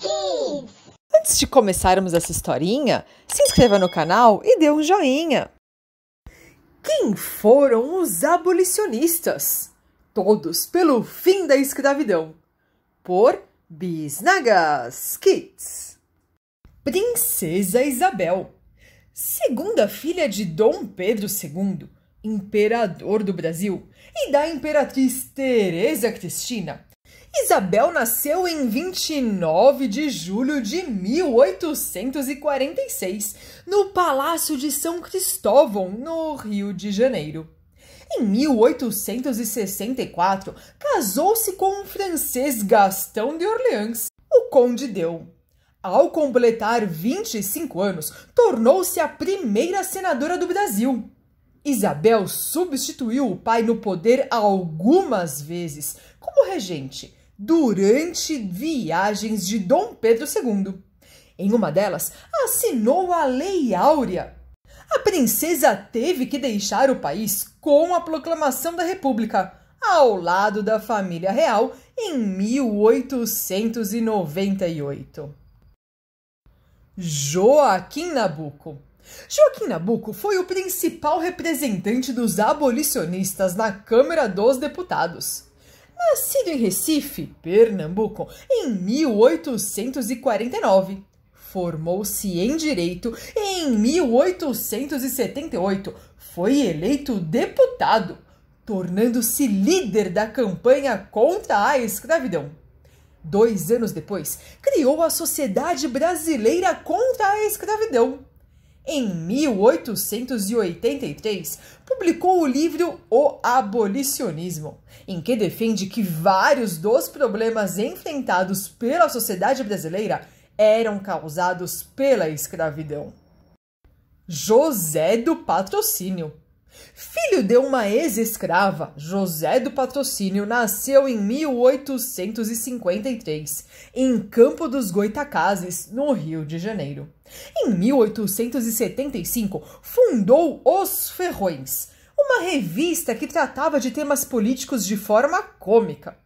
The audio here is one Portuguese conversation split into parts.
Kids. Antes de começarmos essa historinha, se inscreva no canal e dê um joinha. Quem foram os abolicionistas? Todos pelo fim da escravidão. Por Bisnagas Kids. Princesa Isabel, segunda filha de Dom Pedro II, imperador do Brasil, e da imperatriz Teresa Cristina, Isabel nasceu em 29 de julho de 1846, no Palácio de São Cristóvão, no Rio de Janeiro. Em 1864, casou-se com o francês Gastão de Orleans, o Conde Deu. Ao completar 25 anos, tornou-se a primeira senadora do Brasil. Isabel substituiu o pai no poder algumas vezes como regente, durante viagens de Dom Pedro II. Em uma delas, assinou a Lei Áurea. A princesa teve que deixar o país com a proclamação da República, ao lado da família real, em 1898. Joaquim Nabuco Joaquim Nabuco foi o principal representante dos abolicionistas na Câmara dos Deputados nascido em Recife, Pernambuco, em 1849. Formou-se em Direito e em 1878 foi eleito deputado, tornando-se líder da campanha contra a escravidão. Dois anos depois, criou a Sociedade Brasileira contra a Escravidão, em 1883, publicou o livro O Abolicionismo, em que defende que vários dos problemas enfrentados pela sociedade brasileira eram causados pela escravidão. José do Patrocínio Filho de uma ex-escrava, José do Patrocínio nasceu em 1853, em Campo dos Goitacazes, no Rio de Janeiro. Em 1875, fundou Os Ferrões, uma revista que tratava de temas políticos de forma cômica.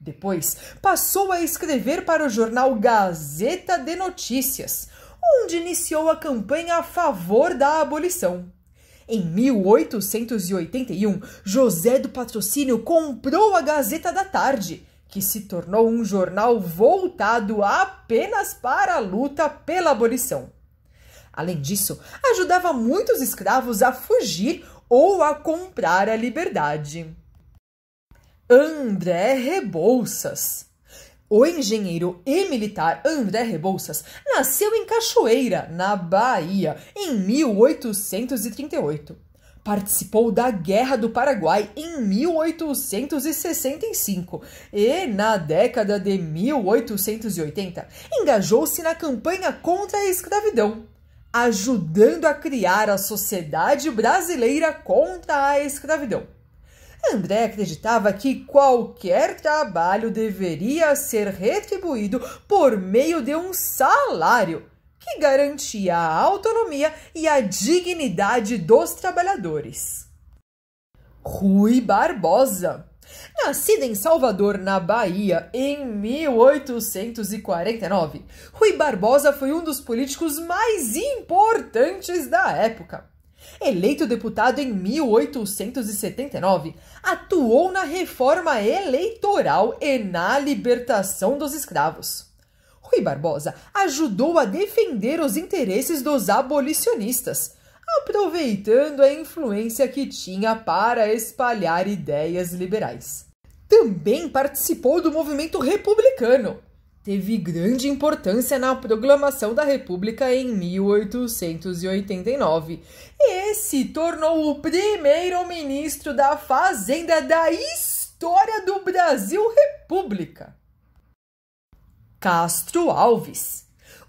Depois, passou a escrever para o jornal Gazeta de Notícias, onde iniciou a campanha a favor da abolição. Em 1881, José do Patrocínio comprou a Gazeta da Tarde, que se tornou um jornal voltado apenas para a luta pela abolição. Além disso, ajudava muitos escravos a fugir ou a comprar a liberdade. André Rebouças o engenheiro e militar André Rebouças nasceu em Cachoeira, na Bahia, em 1838. Participou da Guerra do Paraguai em 1865 e, na década de 1880, engajou-se na campanha contra a escravidão, ajudando a criar a Sociedade Brasileira contra a Escravidão. André acreditava que qualquer trabalho deveria ser retribuído por meio de um salário que garantia a autonomia e a dignidade dos trabalhadores. Rui Barbosa Nascido em Salvador, na Bahia, em 1849, Rui Barbosa foi um dos políticos mais importantes da época. Eleito deputado em 1879, atuou na reforma eleitoral e na libertação dos escravos. Rui Barbosa ajudou a defender os interesses dos abolicionistas, aproveitando a influência que tinha para espalhar ideias liberais. Também participou do movimento republicano, teve grande importância na proclamação da República em 1889 e se tornou o primeiro ministro da Fazenda da história do Brasil República. Castro Alves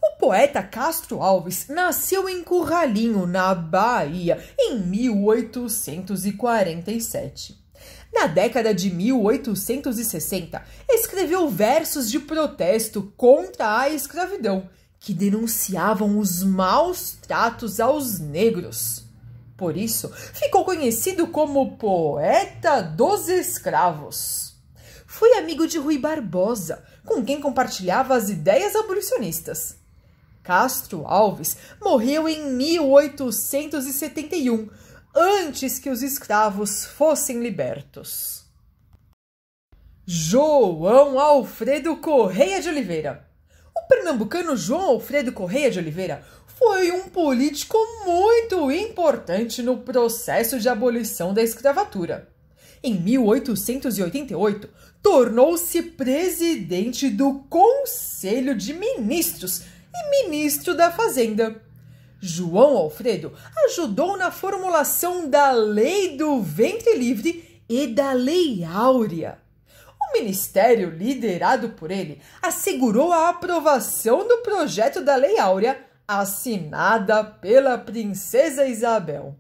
o poeta Castro Alves nasceu em Curralinho, na Bahia, em 1847 na década de 1860, escreveu versos de protesto contra a escravidão, que denunciavam os maus tratos aos negros. Por isso, ficou conhecido como Poeta dos Escravos. Foi amigo de Rui Barbosa, com quem compartilhava as ideias abolicionistas. Castro Alves morreu em 1871, antes que os escravos fossem libertos. João Alfredo Correia de Oliveira. O pernambucano João Alfredo Correia de Oliveira foi um político muito importante no processo de abolição da escravatura. Em 1888, tornou-se presidente do Conselho de Ministros e ministro da Fazenda. João Alfredo ajudou na formulação da Lei do Ventre Livre e da Lei Áurea. O ministério liderado por ele assegurou a aprovação do projeto da Lei Áurea, assinada pela Princesa Isabel.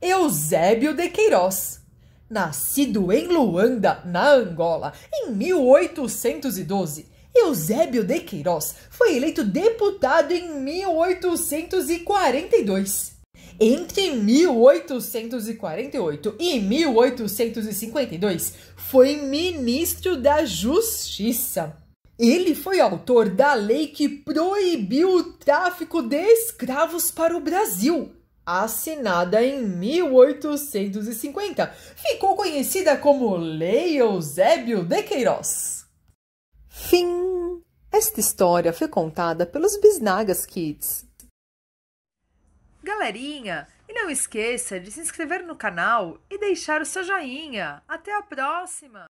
Eusébio de Queiroz, nascido em Luanda, na Angola, em 1812 Eusébio de Queiroz foi eleito deputado em 1842. Entre 1848 e 1852, foi ministro da Justiça. Ele foi autor da lei que proibiu o tráfico de escravos para o Brasil, assinada em 1850. Ficou conhecida como Lei Eusébio de Queiroz. Fim esta história foi contada pelos Bisnagas Kids. Galerinha, e não esqueça de se inscrever no canal e deixar o seu joinha. Até a próxima!